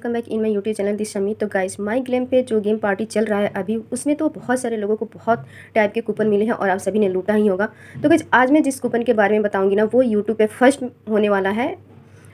welcome back in my YouTube channel this शमी तो guys my glam पे जो गेम पार्टी चल रहा है अभी उसमें तो बहुत सारे लोगों को बहुत टाइप के कूपन मिले हैं और आप सभी ने लूटा ही होगा तो गाइस आज मैं जिस कूपन के बारे में बताऊंगी ना वो यूट्यूब पे फर्स्ट होने वाला है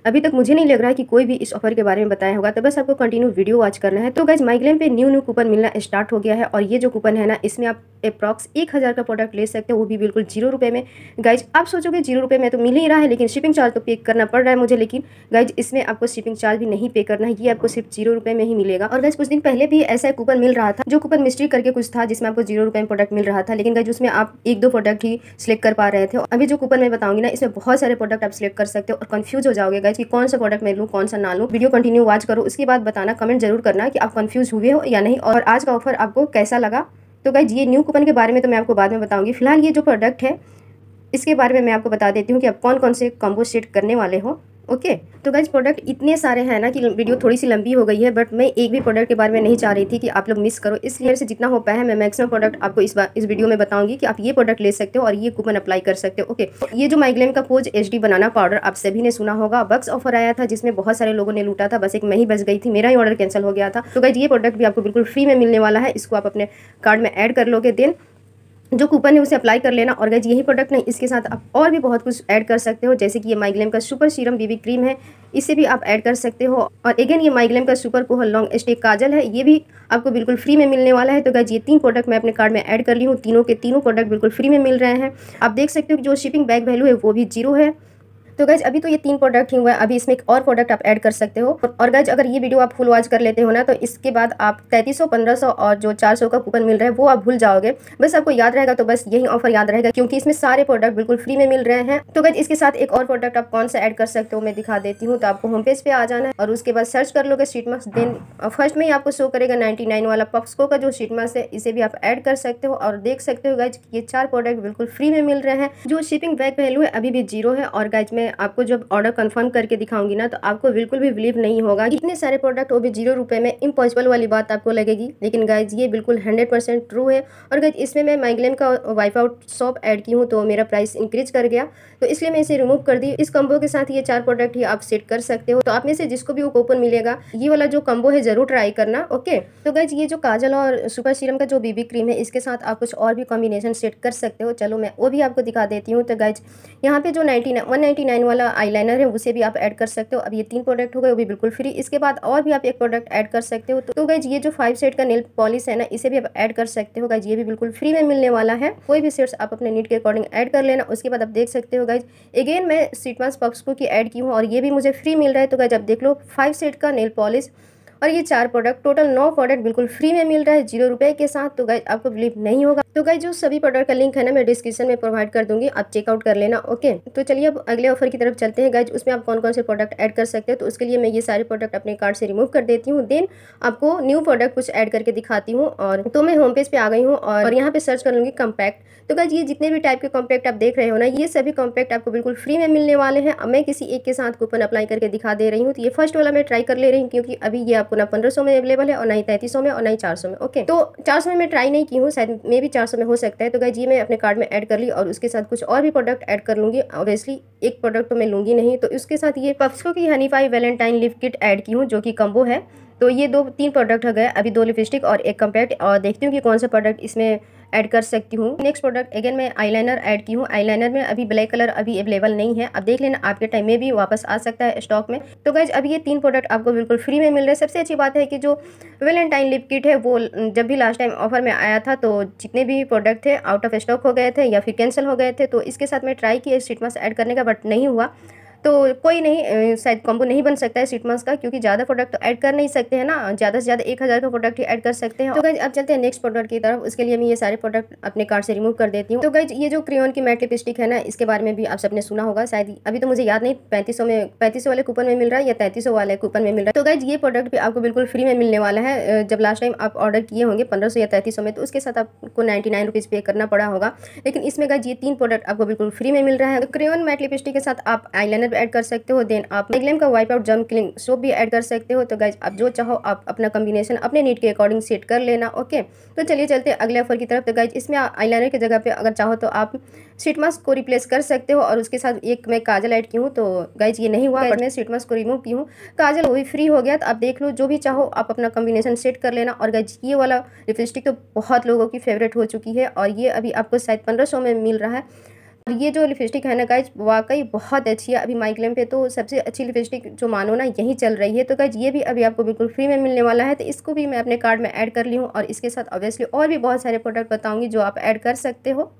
अभी तक मुझे नहीं लग रहा है कि कोई भी इस ऑफर के बारे में बताया होगा तो बस आपको कंटिन्यू वीडियो वॉच करना है तो गैज माइग्लेम पे न्यू न्यू कूपन मिलना स्टार्ट हो गया है और ये जो कूपन है ना इसमें आप अप्रॉक्स एक हज़ार का प्रोडक्ट ले सकते हो वो भी बिल्कुल जीरो रुपये में गाइज आप सोचोगे जीरो रुपये में तो मिल ही रहा है लेकिन शिपिंग चार्ज तो पे करना पड़ रहा है मुझे लेकिन गाइज इसमें आपको शिपिंग चार्ज भी नहीं पे करना है ये आपको सिर्फ जीरो रुपये में ही मिलेगा और गाइज कुछ दिन पहले भी ऐसा कूपन मिल रहा था जो कूपन मिस्ट्री करके कुछ था जिसमें आपको जीरो रुपये में प्रोडक्ट मिल रहा था लेकिन गाइज उसमें आप एक दो प्रोडक्ट ही सिलेक्ट कर पा रहे थे अभी जो कूपन मैं बताऊंगी ना इसमें बहुत सारे प्रोडक्ट आप सिलेक्ट कर सकते हो और कन्फ्यूज हो जाओगे गाइज कि कौन सा प्रोडक्ट मैं लूँ कौन सा ना लूँ वीडियो कंटिन्यू वॉच करो उसके बाद बताना कमेंट जरूर करना कि आप कन्फ्यूज हुए हो या नहीं और आज का ऑफर आपको कैसा लगा तो गाइज ये न्यू कूपन के बारे में तो मैं आपको बाद में बताऊँगी फिलहाल ये जो प्रोडक्ट है इसके बारे में मैं आपको बता देती हूँ कि आप कौन कौन से कॉम्बो सेट करने वाले हो ओके okay, तो गाइज प्रोडक्ट इतने सारे हैं ना कि वीडियो थोड़ी सी लंबी हो गई है बट मैं एक भी प्रोडक्ट के बारे में नहीं चाह रही थी कि आप लोग मिस करो इसलिए से जितना हो पाया है मैं मैक्सिमम प्रोडक्ट आपको इस बार इस वीडियो में बताऊंगी कि आप ये प्रोडक्ट ले सकते हो और ये कूपन अप्लाई कर सकते हो ओके okay, तो ये जो माइग्लेन का पोज एच बनाना पाउडर आप सभी ने सुना होगा बक्स ऑफर आया था जिसमें बहुत सारे लोगों ने लूटा था बस एक मैं ही बच गई थी मेरा ही ऑर्डर कैंसिल हो गया था तो गाइज ये प्रोडक्ट भी आपको बिल्कुल फ्री में मिलने वाला है इसको आप अपने कार्ड में एड कर लोगे देन जो कूपन है उसे अप्लाई कर लेना और गैज यही प्रोडक्ट नहीं इसके साथ आप और भी बहुत कुछ ऐड कर सकते हो जैसे कि ये माइग्लेम का सुपर सीरम बीबी क्रीम है इसे भी आप ऐड कर सकते हो और अगेन ये माइग्लेम का super kohl long stay kajal है ये भी आपको बिल्कुल फ्री में मिलने वाला है तो गैज ये तीन प्रोडक्ट मैं अपने कार्ड में ऐड कर ली हूँ तीनों के तीनों प्रोडक्ट बिल्कुल फ्री में मिल रहे हैं आप देख सकते हो कि जो शिपिंग बैग वैल्यू है वो भी जीरो है तो गैज अभी तो ये तीन प्रोडक्ट ही हुआ हैं अभी इसमें एक और प्रोडक्ट आप ऐड कर सकते हो और गैज अगर ये वीडियो आप फुल वॉच कर लेते हो ना तो इसके बाद आप तैंतीस सौ और जो चार का कूपन मिल रहा है वो आप भूल जाओगे बस आपको याद रहेगा तो बस यही ऑफर याद रहेगा क्योंकि इसमें सारे प्रोडक्ट बिल्कुल फ्री में मिल रहे हैं तो गैज इसके साथ एक और प्रोडक्ट आप कौन सा एड कर सकते हो मैं दिखा देती हूँ तो आपको होम पेज पे आ जाना है और उसके बाद सर्च कर लोगे शीट मास्क देन फर्स्ट में ही आपको शो करेगा 99 वाला पॉक्सको का जो शीट मास्क है इसे भी आप एड कर सकते हो और देख सकते हो गैज ये चार प्रोडक्ट बिल्कुल फ्री में मिल रहे हैं जो शिपिंग बैग पहलू है अभी भी जीरो है और गैज में मैं आपको जब ऑर्डर कंफर्म करके दिखाऊंगी ना तो आपको बिल्कुल भी बिलीव नहीं होगा इतने सारे प्रोडक्ट वो भी जीरो रुपए में इम्पॉसिबल वाली बात आपको लगेगी लेकिन गाइज ये बिल्कुल हंड्रेड परसेंट ट्रू है और गाइज इसमें मैं माइग्लेन का वाइफ आउट सॉप एड की हूँ तो मेरा प्राइस इंक्रीज कर गया तो इसलिए मैं इसे रिमूव कर दी इस कम्बो के साथ ये चार प्रोडक्ट ही आप सेट कर सकते हो तो आप में से जिसको भी वो कूपन मिलेगा ये वाला जो कम्बो है जरूर ट्राई करना ओके तो गाइज ये जो काजल और सुपर सीरम का जो बीबी क्रीम है इसके साथ आप कुछ और भी कॉम्बिनेशन सेट कर सकते हो चलो मैं वो भी आपको दिखा देती हूँ तो गाइज यहाँ पे जो नाइनटी वन लाइन वाला आईलाइनर है उसे भी आप ऐड कर सकते हो अब ये तीन प्रोडक्ट हो गए वो भी बिल्कुल फ्री इसके बाद और भी आप एक प्रोडक्ट ऐड कर सकते हो तो गाइज ये जो फाइव सेट का नेल पॉलिश है ना इसे भी आप ऐड कर सकते हो गाइज ये भी बिल्कुल फ्री में मिलने वाला है कोई भी सेट्स आप अपने नीड के अकॉर्डिंग ऐड कर लेना उसके बाद आप देख सकते हो गाइज अगेन मैं सीटमास को की ऐड की हूँ और ये भी मुझे फ्री मिल रहा है तो गाइज आप देख लो फाइव सेट का नेल पॉलिश और ये चार प्रोडक्ट टोटल नौ प्रोडक्ट बिल्कुल फ्री में मिल रहा है जीरो रुपए के साथ तो गाइज आपको बिलीव नहीं होगा तो गाई जो सभी प्रोडक्ट का लिंक है ना मैं डिस्क्रिप्शन में प्रोवाइड कर दूंगी आप चेकआउट कर लेना ओके तो चलिए अब अगले ऑफर की तरफ चलते हैं गाइज उसमें आप कौन कौन से प्रोडक्ट ऐड कर सकते हो तो उसके लिए मैं ये सारे प्रोडक्ट अपने कार्ड से रिमूव कर देती हूँ देन आपको न्यू प्रोडक्ट कुछ ऐड करके दिखाती हूँ और तो मैं होम पेज पे आ गई हूँ और यहाँ पे सर्च कर लूँगी कम्पैक्ट तो गाइज ये जितने भी टाइप के कॉम्पैक्ट आप देख रहे हो ना ये सभी कॉम्पैक्ट आपको बिल्कुल फ्री में मिलने वाले हैं अब मैं किसी एक के साथ कूपन अप्लाई करके दिखा दे रही हूँ तो ये फर्स्ट वाला मैं ट्राई कर ले रही हूँ क्योंकि अभी ये आपको ना पंद्रह में अवेलेबल है और ना ही तैंतीस में और ना ही चार में ओके तो चार में मैं ट्राई नहीं की हूँ शायद मे भी चार तो में हो सकता है तो गाइज ये मैं अपने कार्ड में ऐड कर ली और उसके साथ कुछ और भी प्रोडक्ट ऐड कर लूँगी ऑब्वियसली एक प्रोडक्ट तो मैं लूँगी नहीं तो उसके साथ ये पप्सको की हनीफाई वेलेंटाइन लिप किट ऐड की हूँ जो कि कम्बो है तो ये दो तीन प्रोडक्ट हो गए अभी दो लिपस्टिक और एक कम्पैक्ट और देखती हूँ कि कौन सा प्रोडक्ट इसमें ऐड कर सकती हूँ नेक्स्ट प्रोडक्ट अगेन मैं आईलाइनर ऐड की हूँ आईलाइनर में अभी ब्लैक कलर अभी अवेलेबल नहीं है आप देख लेना आपके टाइम में भी वापस आ सकता है स्टॉक में तो गाइज अभी ये तीन प्रोडक्ट आपको बिल्कुल फ्री में मिल रहे हैं सबसे अच्छी बात है कि जो वेलेंटाइन लिप किट है वो जब भी लास्ट टाइम ऑफर में आया था तो जितने भी प्रोडक्ट थे आउट ऑफ स्टॉक हो गए थे या फिर कैंसिल हो गए थे तो इसके साथ मैं ट्राई किया स्ट्रीटमास ऐड करने का बट नहीं हुआ तो कोई नहीं शायद कॉम्बो नहीं बन सकता है स्वीट का क्योंकि ज़्यादा प्रोडक्ट तो ऐड कर नहीं सकते हैं ना ज़्यादा से ज़्यादा एक हज़ार का प्रोडक्ट ही ऐड कर सकते हैं तो गई अब चलते हैं नेक्स्ट प्रोडक्ट की तरफ उसके लिए मैं ये सारे प्रोडक्ट अपने कार्ड से रिमूव कर देती हूँ तो गई ये जो क्रियोन की मैट लिपस्टिक है ना इसके बारे में भी आप सबने सुना होगा शायद अभी तो मुझे याद नहीं पैंतीस में पैंतीस वाले कूपन में मिल रहा है या तैंतीस वाले कूपन में मिल रहा है तो गई ये प्रोडक्ट भी आपको बिल्कुल फ्री में मिलने वाला है जब लास्ट टाइम आप ऑर्डर किए होंगे पंद्रह या तैंतीस में तो उसके साथ आपको नाइन्टी नाइन रुपीज़ पे करना पड़ा होगा लेकिन इसमें गई ये तीन प्रोडक्ट आपको बिल्कुल फ्री में मिल रहा है तो क्रियोन मैट लिपस्टिक के साथ आप आईलाइनर ऐड कर सकते हो देन आप मेगलेम का wipe out germ killing soap भी ऐड कर सकते हो तो गाइज आप जो चाहो आप अपना कम्बिनेशन अपने नीड के अकॉर्डिंग सेट कर लेना ओके तो चलिए चलते अगले ऑफर की तरफ तो गाइज इसमें आई लाइनर की जगह पर अगर चाहो तो आप सीट मास्क को रिप्लेस कर सकते हो और उसके साथ एक मैं काजल ऐड की हूँ तो गाइज ये नहीं हुआ मैं सीट मास्क को रिमूव की हूँ काजल वो भी फ्री हो गया तो आप देख लो जो भी चाहो आप अपना कम्बिनेशन सेट कर लेना और गाइज ये वाला लिपस्टिक तो बहुत लोगों की फेवरेट हो चुकी है और ये अभी आपको शायद पंद्रह में मिल रहा है ये जो लिपस्टिक है ना गाइज वाकई बहुत अच्छी है अभी माइक्लेम पे तो सबसे अच्छी लिपस्टिक जो मानो ना यही चल रही है तो गाइज ये भी अभी आपको बिल्कुल फ्री में मिलने वाला है तो इसको भी मैं अपने कार्ड में ऐड कर ली हूँ और इसके साथ ऑब्वियसली और भी बहुत सारे प्रोडक्ट बताऊँगी जो आप ऐड कर सकते हो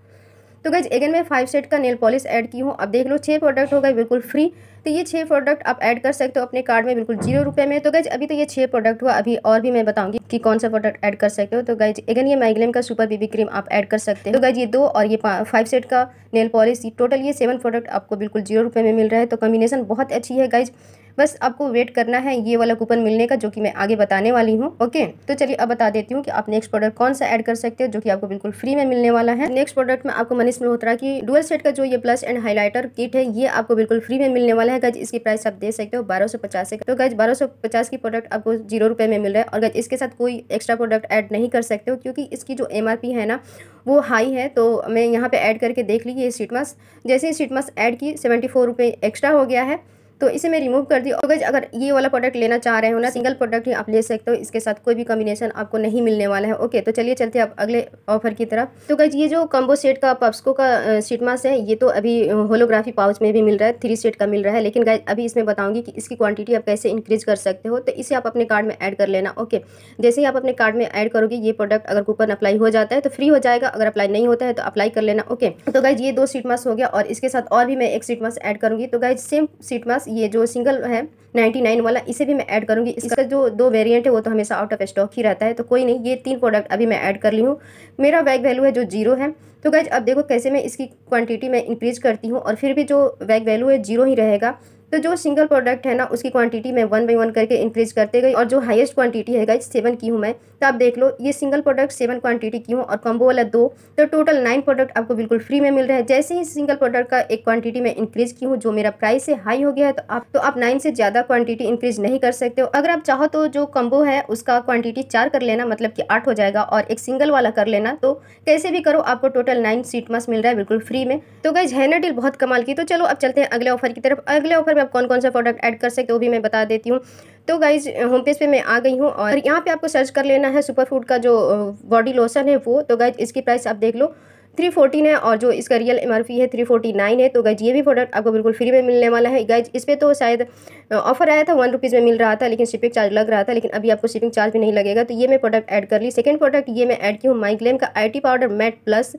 तो गाइज अगेन मैं फाइव सेट का नेल पॉलिश ऐड की हूँ अब देख लो छः प्रोडक्ट हो गए बिल्कुल फ्री तो ये छः प्रोडक्ट आप ऐड कर सकते हो अपने कार्ड में बिल्कुल जीरो रुपये में तो गाइज अभी तो ये छः प्रोडक्ट हुआ अभी और भी मैं बताऊंगी कि कौन सा प्रोडक्ट ऐड कर सकते हो तो गाइज अगेन ये माइग्लेम का सुपर बीबी क्रीम आप ऐड कर सकते हो तो गाइज ये दो और ये फाइव सेट का नेल पॉलिश टोटल ये सेवन प्रोडक्ट आपको बिल्कुल जीरो रुपये में मिल रहा है तो कम्बिनेशन बहुत अच्छी है गाइज बस आपको वेट करना है ये वाला कूपन मिलने का जो कि मैं आगे बताने वाली हूँ ओके तो चलिए अब बता देती हूँ कि आप नेक्स्ट प्रोडक्ट कौन सा ऐड कर सकते हो जो कि आपको बिल्कुल फ्री में मिलने वाला है नेक्स्ट प्रोडक्ट में आपको मनीष मल्होत्रा की डुअल सेट का जो ये प्लस एंड हाईलाइटर किट है ये आपको बिल्कुल फ्री में मिलने वाला है गज इसकी प्राइस आप दे सकते हो बारह सौ पचास से तो गज बारह सौ पचास की प्रोडक्ट आपको जीरो रुपये में मिल रहा है और गज इसके साथ कोई एक्स्ट्रा प्रोडक्ट ऐड नहीं कर सकते हो क्योंकि इसकी जो एम है ना वो हाई है तो मैं यहाँ पे ऐड करके देख ली ये सीटमस जैसे ही सीटमस ऐड की सेवेंटी फोर रुपये एक्स्ट्रा हो गया है तो इसे मैं रिमूव कर दी और गज अगर ये वाला प्रोडक्ट लेना चाह रहे हो ना सिंगल प्रोडक्ट ही आप ले सकते हो इसके साथ कोई भी कॉम्बिनेशन आपको नहीं मिलने वाला है ओके तो चलिए चलते आप अगले ऑफर की तरफ तो गज ये जो कम्बो सेट का पप्सको का सीटमास है ये तो अभी होलोग्राफी पाउच में भी मिल रहा है थ्री सेट का मिल रहा है लेकिन गज अभी इसमें बताऊँगी कि इसकी क्वान्टिटी आप कैसे इंक्रीज कर सकते हो तो इसे आप अपने कार्ड में ऐड कर लेना ओके जैसे ही आप अपने कार्ड में ऐड करोगे ये प्रोडक्ट अगर कूपन अप्लाई हो जाता है तो फ्री हो जाएगा अगर अप्लाई नहीं होता है तो अप्लाई कर लेना ओके तो गाइज ये दो सीट मास हो गया और इसके साथ और भी मैं एक सीट मास ऐड करूँगी तो गाइज सेम सीट मास्क ये जो सिंगल है 99 वाला इसे भी मैं ऐड करूँगी इसका जो दो वेरिएंट है वो तो हमेशा आउट ऑफ स्टॉक ही रहता है तो कोई नहीं ये तीन प्रोडक्ट अभी मैं ऐड कर ली हूँ मेरा वैग वैल्यू है जो जीरो है तो गैज अब देखो कैसे मैं इसकी क्वांटिटी में इंक्रीज करती हूँ और फिर भी जो वैग वैल्यू है जीरो ही रहेगा तो जो सिंगल प्रोडक्ट है ना उसकी क्वांटिटी मैं वन बाई वन करके इंक्रीज करते गई और जो हाईएस्ट क्वांटिटी है गाइज सेवन की हूँ मैं तो आप देख लो ये सिंगल प्रोडक्ट सेवन क्वांटिटी हूँ और कॉम्बो वाला दो तो टोटल नाइन प्रोडक्ट आपको बिल्कुल फ्री में मिल रहे हैं जैसे ही सिंगल प्रोडक्ट का एक क्वांटिटी में इंक्रीज की हूँ जो मेरा प्राइस से हाई हो गया है तो आप तो आप नाइन से ज़्यादा क्वांटिटी इंक्रीज नहीं कर सकते हो अगर आप चाहो तो जो कम्बो है उसका क्वांटिटी चार कर लेना मतलब कि आठ हो जाएगा और एक सिंगल वाला कर लेना तो कैसे भी करो आपको टोटल नाइन सीट मस मिल रहा है बिल्कुल फ्री में तो गई झैना डील बहुत कमाल की तो चलो अब चलते हैं अगले ऑफर की तरफ अगले ऑफर में आप कौन कौन सा प्रोडक्ट ऐड कर सकते हो भी मैं बता देती हूँ तो गाइज होम पेज पे मैं आ गई हूँ और यहाँ पे आपको सर्च कर लेना है सुपर फूड का जो बॉडी लोशन है वो तो गाइज इसकी प्राइस आप देख लो थ्री फोर्टीन है और जो इसका रियल एम है थ्री फोर्टी नाइन है तो गाइज ये भी प्रोडक्ट आपको बिल्कुल फ्री में मिलने वाला है गाइज इस पर तो शायद ऑफर आया था वन रुपीज़ में मिल रहा था लेकिन शिपिंग चार्ज लग रहा था लेकिन अभी आपको शिपिंग चार्ज भी नहीं लगेगा तो ये मैं प्रोडक्ट ऐड कर ली सेकेंड प्रोडक्ट ये मैं ऐड की हूँ माइग्लेम का आई पाउडर मैट प्लस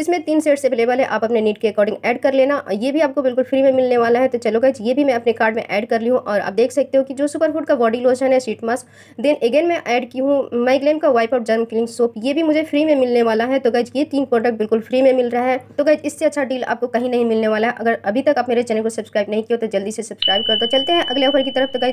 इसमें तीन सेट्स अवेलेबल है आप अपने नीड के अकॉर्डिंग ऐड कर लेना ये भी आपको बिल्कुल फ्री में मिलने वाला है तो चलो गाइज ये भी मैं अपने कार्ड में ऐड कर ली हूँ और आप देख सकते हो कि जो सुपर फूड का बॉडी लोशन है शीट मास्क देन अगेन मैं ऐड की हूँ माइग्लेम का wipe out germ killing soap ये भी मुझे फ्री में मिलने वाला है तो गाइज ये तीन प्रोडक्ट बिल्कुल फ्री में मिल रहा है तो गाइज इससे अच्छा डील आपको कहीं नहीं मिलने वाला है अगर अभी तक आप मेरे चैनल को सब्सक्राइब नहीं किया तो जल्दी से सब्सक्राइब कर दो चलते हैं अगले ऑफर की तरफ तो गई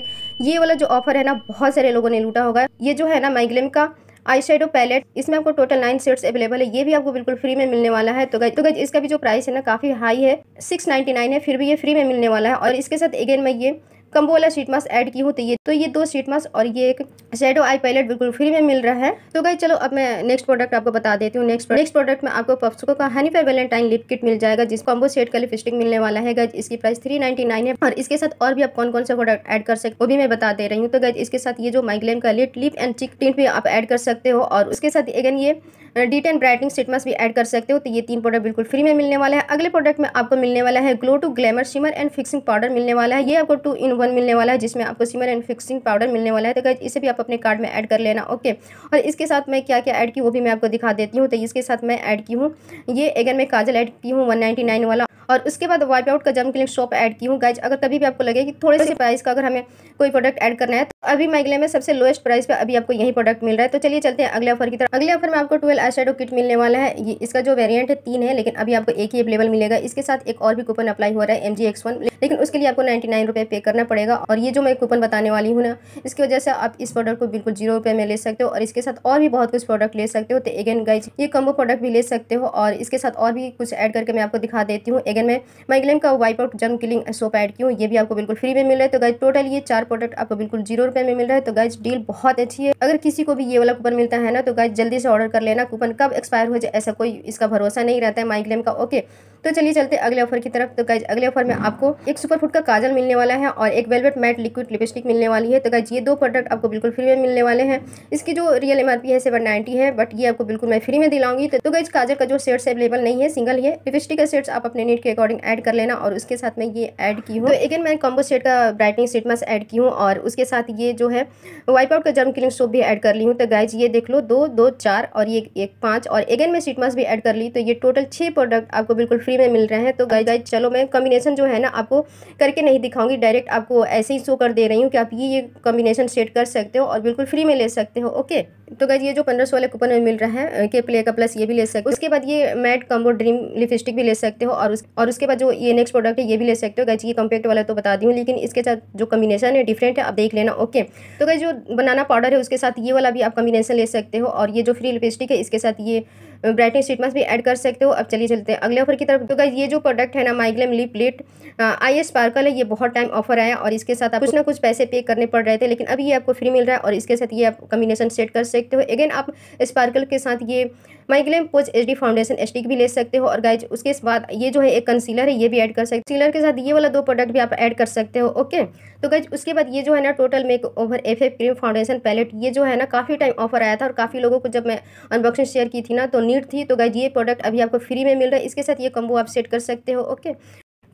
ये वाला जो ऑफर है ना बहुत सारे लोगों ने लूटा होगा ये जो है ना माइग्लेम का आई शेडो पैलेट इसमें आपको टोटल नाइन सेट्स अवेलेबल है ये भी आपको बिल्कुल फ्री में मिलने वाला है तो गई तो गई इसका भी जो प्राइस है ना काफ़ी हाई है सिक्स नाइन है फिर भी ये फ्री में मिलने वाला है और इसके साथ अगेन मैं ये कम्बो वाला शीट मास्क ऐड की हूँ तो ये तो ये दो शीट मास्क और ये एक शेडो आई पैलेट बिल्कुल फ्री में मिल रहा है तो गई चलो अब मैं नेक्स्ट प्रोडक्ट आपको बता देती हूँ नेक्स्ट नेक्स्ट प्रोडक्ट में आपको पप्सको का honey five valentine lip kit मिल जाएगा जिस कॉम्बो सेट का लिपस्टिक मिलने वाला है गज इसकी प्राइस थ्री है और इसके साथ और भी आप कौन कौन से प्रोडक्ट एड कर सकते वो भी मैं बता दे रही हूँ तो गज इसके साथ ये जो माइग्लेम का lit lip and cheek tint भी आप एड कर सकते हो और उसके साथ अगेन ये डी टेन ब्राइटनिंग स्टेटमेंट्स भी ऐड कर सकते हो तो ये तीन प्रोडक्ट बिल्कुल फ्री में मिलने वाला है अगले प्रोडक्ट में आपको मिलने वाला है glow to glamour shimmer and fixing powder मिलने वाला है ये आपको टू इन वन मिलने वाला है जिसमें आपको शिमर एंड फिक्सिंग पाउडर मिलने वाला है तो गैज इसे भी आप अपने कार्ड में ऐड कर लेना ओके और इसके साथ मैं क्या क्या ऐड की वो भी मैं आपको दिखा देती हूँ तो इसके साथ मैं ऐड की हूँ ये अगर मैं काजल ऐड की हूँ वन वाला और उसके बाद वाइप आउट का जम लिए शॉप ऐड की हूँ गाइज अगर तभी भी आपको लगे कि थोड़े से प्राइस का अगर हमें कोई प्रोडक्ट ऐड करना है तो अभी मैं अगले में सबसे लोएस्ट प्राइस पे अभी आपको यही प्रोडक्ट मिल रहा है तो चलिए चलते हैं अगले ऑफर की तरफ अगले ऑफर में आपको ट्वेल्व आई शेडो किट मिलने वाला है ये इसका जो वेरिएंट है तीन है लेकिन अभी आपको एक ही अवेलेबल मिलेगा इसके साथ एक और भी कूपन अप्लाई हो रहा है एम जी एक्स वन लेकिन उसके लिए आपको नाइन्टी नाइन रुपये पे करना पड़ेगा और ये जो मैं कूपन बताने वाली हूँ ना इसकी वजह से आप इस प्रोडक्ट को बिल्कुल जीरो रुपये में ले सकते हो और इसके साथ और भी बहुत कुछ प्रोडक्ट ले सकते हो तो एगेन गाइज ये कम्बो प्रोडक्ट भी ले सकते हो और इसके साथ और भी कुछ ऐड करके मैं आपको दिखा देती हूँ एगेन मैं माइग्लेम का wipe out germ killing soap add की हूँ ये भी आपको बिल्कुल फ्री में मिल रहा है तो गाइज टोटल ये चार प्रोडक्ट आपको बिल्कुल जीरो रुपये में मिल रहा है तो गाइज डील बहुत अच्छी है अगर किसी को भी ये वाला कूपन मिलता है ना तो गाइज जल्दी से ऑर्डर कर लेना कूपन कब एक्सपायर हो जाए ऐसा कोई इसका भरोसा नहीं रहता है माइग्लेम का ओके तो चलिए चलते अगले ऑफर की तरफ तो गाइज अगले ऑफर में आपको एक सुपर फूड का काजल मिलने वाला है और एक वेलवेट मैट लिक्विड लिपस्टिक मिलने वाली है तो गाइज ये दो प्रोडक्ट आपको बिल्कुल फ्री में मिलने वाले हैं इसकी जो रियल एम है सेवन नाइन्टी है बट ये आपको बिल्कुल मैं फ्री में दिलाऊंगी तो गाइज तो काजल का जो सेट्स अवेलेबल नहीं है सिंगल है लिपस्टिक का सेट्स आप अपने नीट के अकॉर्डिंग एड कर लेना और उसके साथ में ये एड की हूँ तो मैं कॉम्बो सेट का ब्राइटनिंग सेट मस की हूँ और उसके साथ ये जो है वाइप आउट का जर्म किलिंग सोप भी एड कर ली हूँ तो गाइज ये देख लो दो दो चार और ये एक पाँच और एगेन मैं सीट भी ऐड कर ली तो ये टोटल छः प्रोडक्ट आपको बिल्कुल फ्री में मिल रहे हैं तो गाइज गाइज चलो मैं कॉम्बिनेशन जो है ना आपको करके नहीं दिखाऊंगी डायरेक्ट आपको ऐसे ही शो कर दे रही हूँ कि आप ये ये कॉम्बिनेशन सेट कर सकते हो और बिल्कुल फ्री में ले सकते हो ओके तो गैज ये जो पंद्रह सौ वाले कूपन में मिल रहा है के प्ले का प्लस ये भी ले सकते हो उसके बाद ये मैट कम्बो ड्रीम लिपस्टिक भी ले सकते हो और उस और उसके बाद जो ये नेक्स्ट प्रोडक्ट है ये भी ले सकते हो गैज ये कम्पैक्ट वाला तो बता दी हूँ लेकिन इसके साथ जो कम्बिनेशन है डिफरेंट है आप देख लेना ओके तो गैज जो बनाना पाउडर है उसके साथ ये वाला भी आप कम्बिनेशन ले सकते हो और ये जो फ्री लिपस्टिक है इसके साथ ये ब्राइटनिंग स्ट्रीटमेंट भी ऐड कर सकते हो अब चलिए चलते हैं अगले ऑफर की तरफ तो गाइज ये जो प्रोडक्ट है ना MyGlamm lip lit eyes sparkle है ये बहुत टाइम ऑफर आया और इसके साथ आप कुछ ना कुछ पैसे पे करने पड़ रहे थे लेकिन अभी ये आपको फ्री मिल रहा है और इसके साथ ये आप कम्बिनेशन सेट कर सकते सकते हो अगेन आप स्पार्कल के साथ ये MyGlamm pose H D foundation H भी ले सकते हो और गाइज उसके बाद ये जो है एक कंसीलर है ये भी ऐड कर सकते हो कंसीलर के साथ ये वाला दो प्रोडक्ट भी आप ऐड कर सकते हो ओके तो गाइज उसके बाद ये जो है ना total makeover F F cream foundation palette ये जो है ना काफ़ी टाइम ऑफर आया था और काफ़ी लोगों को जब मैं अनबॉक्सिंग शेयर की थी ना तो नीट थी तो गाइज ये प्रोडक्ट अभी आपको फ्री में मिल रहा है इसके साथ ये कम्बो आप सेट कर सकते हो ओके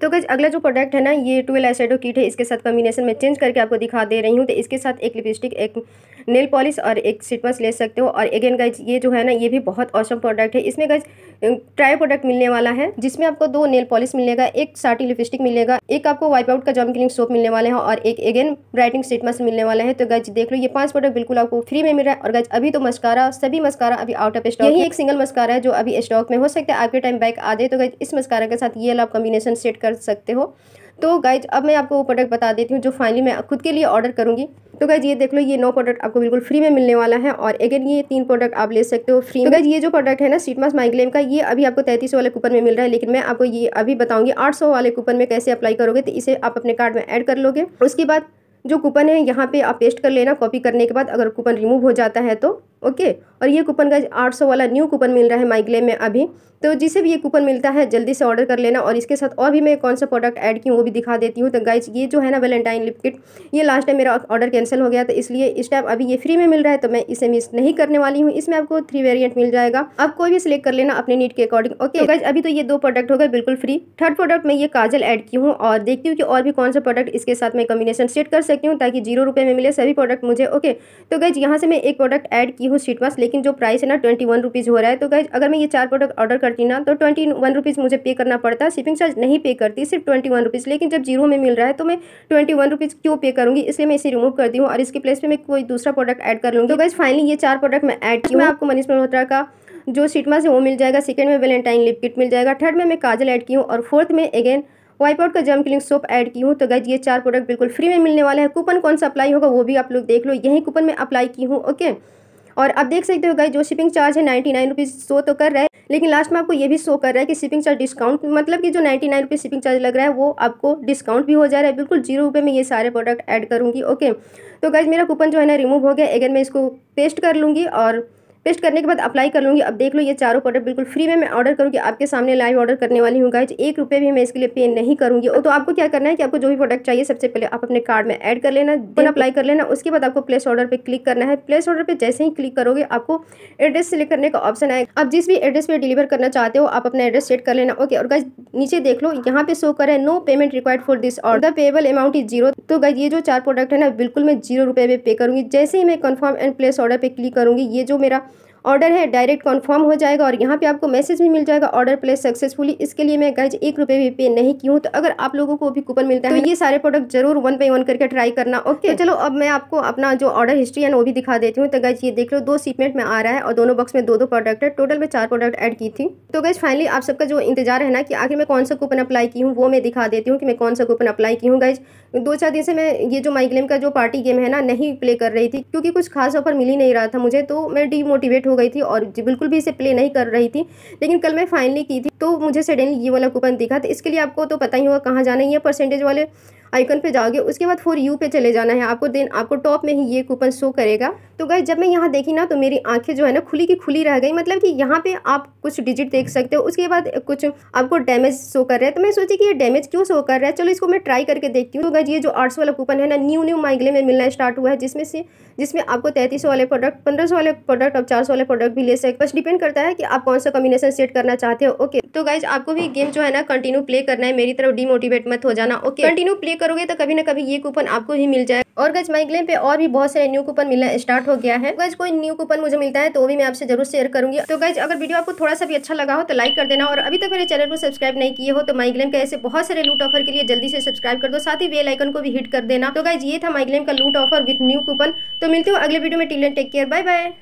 तो गज अगला जो प्रोडक्ट है ना ये ट्वेल्व आई किट है इसके साथ कॉम्बिनेशन में चेंज करके आपको दिखा दे रही हूँ तो इसके साथ एक लिपस्टिक एक नेल पॉलिश और एक सिटमस ले सकते हो और अगेन गाइज ये जो है ना ये भी बहुत औसम प्रोडक्ट है इसमें गाइज ट्राई प्रोडक्ट मिलने वाला है जिसमें आपको दो नेल पॉलिश मिलेगा एक साटी लिपस्टिक मिलेगा एक आपको वाइप आउट का जम क्लिंग सोप मिलने वाला है और एक अगेन ब्राइटनिंग सिटमस मिलने वाला है तो गज देख लो ये पांच प्रोडक्ट बिल्कुल आपको फ्री में मिल रहा है और गज अभी तो मस्कारा सभी मस्कारा अभी आउट ऑफ स्टॉक यही एक सिंगल मस्कारा है जो अभी स्टॉक में हो सकता है आपके टाइम बैक आ जाए तो गज इस मस्कारा के साथ ये आप कॉम्बिनेशन सेट कर सकते हो तो गाइज अब मैं आपको वो प्रोडक्ट बता देती हूँ जो फाइनली मैं खुद के लिए ऑर्डर करूँगी तो गाइज ये देख लो ये नौ प्रोडक्ट आपको बिल्कुल फ्री में मिलने वाला है और अगेन ये तीन प्रोडक्ट आप ले सकते हो फ्री तो गाइज ये जो प्रोडक्ट है ना सीटमास माइग्लेम का ये अभी आपको तैंतीस वाले कूपन में मिल रहा है लेकिन मैं आपको ये अभी बताऊंगी आठ वाले कूपन में कैसे अप्लाई करोगे तो इसे आप अपने कार्ड में ऐड कर लोगे उसके बाद जो कूपन है यहाँ पे आप पेस्ट कर लेना कॉपी करने के बाद अगर कूपन रिमूव हो जाता है तो ओके और ये कूपन का आठ सौ वाला न्यू कूपन मिल रहा है माइग्ले में अभी तो जिसे भी ये कूपन मिलता है जल्दी से ऑर्डर कर लेना और इसके साथ और भी मैं कौन सा प्रोडक्ट ऐड की वो भी दिखा देती हूँ तो गाइज ये जो है ना वेलेंटाइन लिप किट ये लास्ट टाइम मेरा ऑर्डर कैंसिल हो गया तो इसलिए इस टाइम अभी ये फ्री में मिल रहा है तो मैं इसे मिस नहीं करने वाली हूँ इसमें आपको थ्री वेरियंट मिल जाएगा आप कोई भी सिलेक्ट कर लेना अपने नीट के अकॉर्डिंग ओके गाइज अभी तो ये दो प्रोडक्ट हो गए बिल्कुल फ्री थर्ड प्रोडक्ट मैं ये काजल ऐड की हूँ और देखती हूँ कि और भी कौन सा प्रोडक्ट इसके साथ मैं कॉम्बिनेशन सेट कर सकती सकती हूँ ताकि जीरो रुपये में मिले सभी प्रोडक्ट मुझे ओके तो गैज यहाँ से मैं एक प्रोडक्ट ऐड की हूँ शीट लेकिन जो प्राइस है ना ट्वेंटी वन रुपीज़ हो रहा है तो गैज अगर मैं ये चार प्रोडक्ट ऑर्डर करती ना तो ट्वेंटी वन रुपीज़ मुझे पे करना पड़ता शिपिंग चार्ज नहीं पे करती सिर्फ ट्वेंटी वन रुपीज़ लेकिन जब जीरो में मिल रहा है तो मैं ट्वेंटी वन रुपीज़ क्यों पे करूँगी इसलिए मैं इसे रिमूव कर हूँ और इसके प्लेस पर मैं कोई दूसरा प्रोडक्ट ऐड कर लूँगी तो गैज फाइनली ये चार प्रोडक्ट मैं ऐड की मैं आपको मनीष मल्होत्रा का जो सीट मास है वो मिल जाएगा सेकेंड में वेलेंटाइन लिप किट मिल जाएगा थर्ड में मैं काजल ऐड की हूँ और फोर्थ में अगेन वाइप आउट का जर्म किलिंग सोप ऐड की हूँ तो गैज ये चार प्रोडक्ट बिल्कुल फ्री में मिलने वाला है कूपन कौन सा अप्लाई होगा वो भी आप लोग देख लो यही कूपन में अप्लाई की हूँ ओके और आप देख सकते हो गई जो शिपिंग चार्ज है नाइन्टी नाइन रुपीज़ शो तो कर रहा है लेकिन लास्ट में आपको ये भी शो कर रहा है कि शिपिंग चार्ज डिस्काउंट मतलब कि जो ninety nine rupees shipping charge लग रहा है वो आपको डिस्काउंट भी हो जा रहा है बिल्कुल जीरो रुपये में ये सारे प्रोडक्ट ऐड करूँगी ओके तो गैज मेरा कूपन जो है ना रिमूव हो गया अगेन मैं इसको पेस्ट कर लूँगी और पेस्ट करने के बाद अप्लाई कर लूँगी अब देख लो ये चारों प्रोडक्ट बिल्कुल फ्री में मैं ऑर्डर करूँगी आपके सामने लाइव ऑर्डर करने वाली हूँ गाइज एक रुपये भी मैं इसके लिए पे नहीं करूँगी तो आपको क्या करना है कि आपको जो भी प्रोडक्ट चाहिए सबसे पहले आप अपने कार्ड में एड कर लेना देन अप्लाई कर लेना उसके बाद आपको प्लेस ऑर्डर पर क्लिक करना है प्लेस ऑर्डर पर जैसे ही क्लिक करोगे आपको एड्रेस सेलेक्ट करने का ऑप्शन आएगा आप जिस भी एड्रेस पर डिलीवर करना चाहते हो आप अपना एड्रेस सेट कर लेना ओके और गाइज नीचे देख लो यहाँ पे शो कर no payment required for this order payable amount is zero तो गाइज ये जो चार प्रोडक्ट है ना बिल्कुल मैं जीरो रुपये पे पे करूँगी जैसे ही मैं कन्फर्म एंड प्लेस ऑर्डर पे क्लिक करूँगी ये जो मेरा ऑर्डर है डायरेक्ट कन्फर्म हो जाएगा और यहाँ पे आपको मैसेज भी मिल जाएगा ऑर्डर प्लेस सक्सेसफुली इसके लिए मैं गैज एक रुपये भी पे नहीं की हूँ तो अगर आप लोगों को भी कूपन मिलता है तो ये तो सारे प्रोडक्ट जरूर वन बाई वन करके ट्राई करना ओके तो चलो अब मैं आपको अपना जो ऑर्डर हिस्ट्री है वो भी दिखा देती हूँ तो गैज ये देख लो दो सीपमेंट में आ रहा है और दोनों बॉक्स में दो दो प्रोडक्ट है टोटल में चार प्रोडक्ट एड की थी तो गैज फाइनली आप सबका जो इंतजार है ना कि आखिर मैं कौन सा कूपन अप्लाई की हूँ वो मैं दिखा देती हूँ कि मैं कौन सा कूपन अप्लाई की हूँ गैज दो चार दिन से मैं ये जो माइग्लेम का जो पार्टी गेम है ना नहीं प्ले कर रही थी क्योंकि कुछ खास ऑफर मिल ही नहीं रहा था मुझे तो मैं डीमोटिवेट हो गई थी और बिल्कुल भी इसे प्ले नहीं कर रही थी लेकिन कल मैं फाइनली की थी तो मुझे सडनली ये वाला कूपन दिखा था तो इसके लिए आपको तो पता ही होगा कहाँ जाना ही है परसेंटेज वाले आइकन पे जाओगे उसके बाद फोर यू पे चले जाना है आपको देन आपको टॉप में ही ये कूपन शो करेगा तो गए जब मैं यहाँ देखी ना तो मेरी आंखें जो है ना खुली की खुली रह गई मतलब कि यहाँ पे आप कुछ डिजिट देख सकते हो उसके बाद कुछ आपको डैमेज शो कर रहा है तो मैं सोची कि ये डैमेज क्यों शो कर रहा है चलो इसको मैं ट्राई करके देखती हूँ तो गई ये जो आठ वाला कूपन है ना न्यू न्यू माइगले में मिलना स्टार्ट हुआ है जिसमें से जिसमें आपको तैंतीस वाले प्रोडक्ट पंद्रह वाले प्रोडक्ट और चार वाले प्रोडक्ट भी ले सकते बस डिपेंड करता है कि आप कौन सा कॉम्बिनेशन सेट करना चाहते हो ओके तो गाइज आपको भी गेम जो है ना कंटिन्यू प्ले करना है मेरी तरफ डिमोटिवेट मत हो जाना ओके कंटिन्यू प्ले करोगे तो कभी ना कभी ये कूपन आपको ही मिल जाए और गज माई ग्लेम पे और भी बहुत सारे न्यू कूपन मिलना स्टार्ट हो गया है गज कोई न्यू कूपन मुझे मिलता है तो भी मैं आपसे जरूर शेयर करूंगी तो गज अगर वीडियो आपको थोड़ा सा भी अच्छा लगा हो तो लाइक कर देना और अभी तक मेरे चैनल को सब्सक्राइब नहीं किए हो तो माई ग्लेम के ऐसे बहुत सारे लूट ऑफर के लिए जल्दी से सब्सक्राइब कर दो साथ ही बेल आइकन को भी हिट कर देना तो गज ये था माई का लूट ऑफर विथ न्यू कूपन तो मिलते हो अगले वीडियो में till take care bye bye